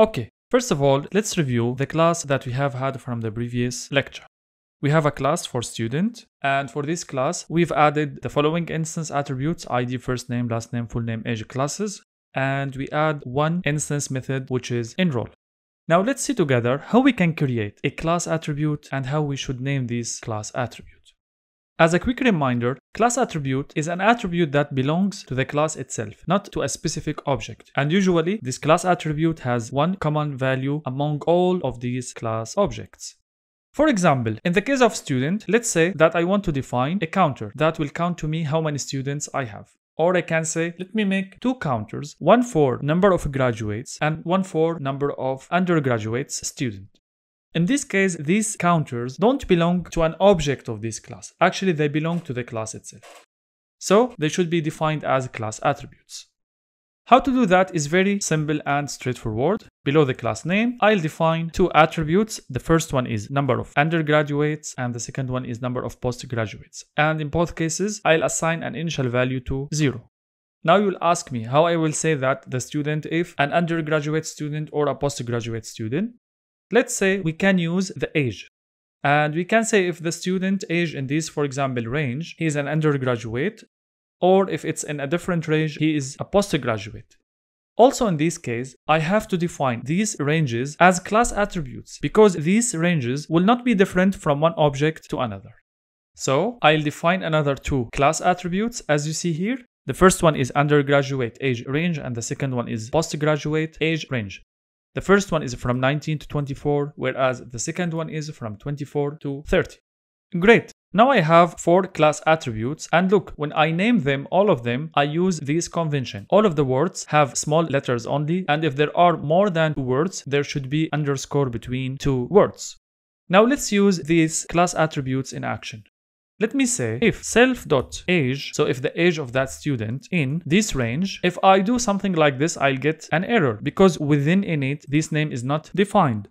Okay, first of all, let's review the class that we have had from the previous lecture. We have a class for student, and for this class, we've added the following instance attributes, ID, first name, last name, full name, age classes, and we add one instance method, which is enroll. Now let's see together how we can create a class attribute and how we should name this class attribute. As a quick reminder, class attribute is an attribute that belongs to the class itself, not to a specific object. And usually, this class attribute has one common value among all of these class objects. For example, in the case of student, let's say that I want to define a counter that will count to me how many students I have. Or I can say, let me make two counters, one for number of graduates and one for number of undergraduates student. In this case, these counters don't belong to an object of this class. Actually, they belong to the class itself. So they should be defined as class attributes. How to do that is very simple and straightforward. Below the class name, I'll define two attributes. The first one is number of undergraduates and the second one is number of postgraduates. And in both cases, I'll assign an initial value to zero. Now you'll ask me how I will say that the student if an undergraduate student or a postgraduate student. Let's say we can use the age. And we can say if the student age in this, for example, range, he is an undergraduate, or if it's in a different range, he is a postgraduate. Also in this case, I have to define these ranges as class attributes because these ranges will not be different from one object to another. So I'll define another two class attributes as you see here. The first one is undergraduate age range and the second one is postgraduate age range. The first one is from 19 to 24, whereas the second one is from 24 to 30. Great. Now I have four class attributes and look, when I name them, all of them, I use this convention. All of the words have small letters only and if there are more than two words, there should be underscore between two words. Now let's use these class attributes in action. Let me say if self.age, so if the age of that student in this range, if I do something like this, I'll get an error because within init, this name is not defined.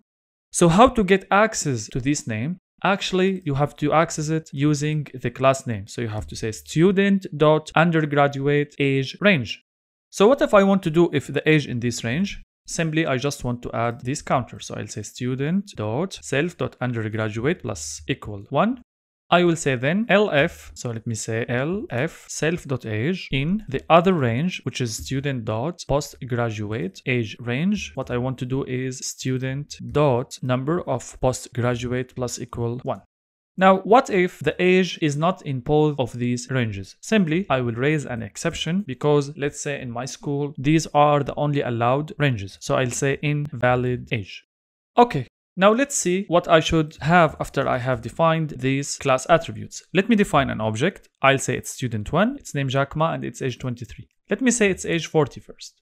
So how to get access to this name? Actually, you have to access it using the class name. So you have to say student.undergraduate age range. So what if I want to do if the age in this range? Simply, I just want to add this counter. So I'll say student.self.undergraduate plus equal 1 I will say then lf, so let me say lf self.age in the other range, which is student dot postgraduate age range. What I want to do is student dot number of postgraduate plus equal 1. Now, what if the age is not in both of these ranges? Simply, I will raise an exception because let's say in my school, these are the only allowed ranges. So I'll say invalid age. Okay, now let's see what I should have after I have defined these class attributes. Let me define an object. I'll say it's student1, its name Jacma, and it's age 23. Let me say it's age 40 first.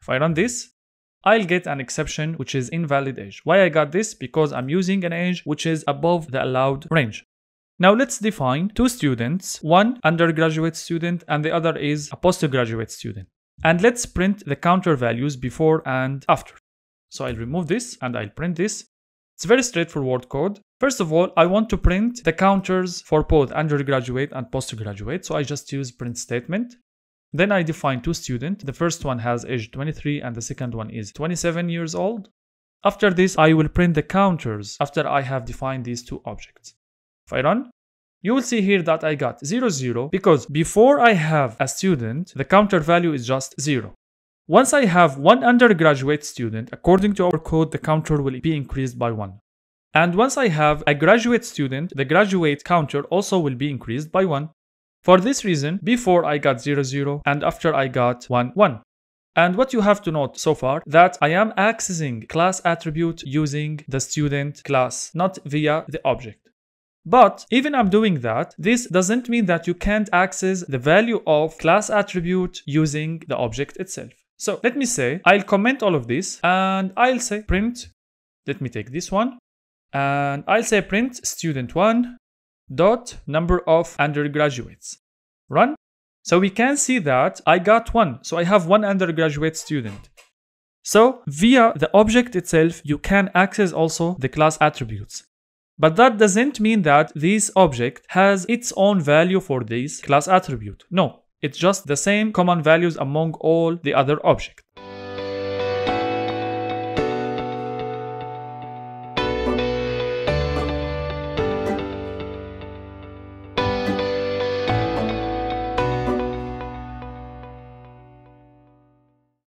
If I run this, I'll get an exception which is invalid age. Why I got this? Because I'm using an age which is above the allowed range. Now let's define two students, one undergraduate student and the other is a postgraduate student. And let's print the counter values before and after. So I'll remove this and I'll print this. It's very straightforward code. First of all, I want to print the counters for both undergraduate and postgraduate, so I just use print statement. Then I define two students. The first one has age 23 and the second one is 27 years old. After this, I will print the counters after I have defined these two objects. If I run, you will see here that I got 0, 0 because before I have a student, the counter value is just 0. Once I have one undergraduate student, according to our code, the counter will be increased by one. And once I have a graduate student, the graduate counter also will be increased by one. For this reason, before I got 0, 0 and after I got 1, 1. And what you have to note so far that I am accessing class attribute using the student class, not via the object. But even I'm doing that, this doesn't mean that you can't access the value of class attribute using the object itself. So let me say, I'll comment all of this and I'll say print, let me take this one, and I'll say print student1 dot number of undergraduates. Run. So we can see that I got one. So I have one undergraduate student. So via the object itself, you can access also the class attributes. But that doesn't mean that this object has its own value for this class attribute. No, it's just the same common values among all the other objects.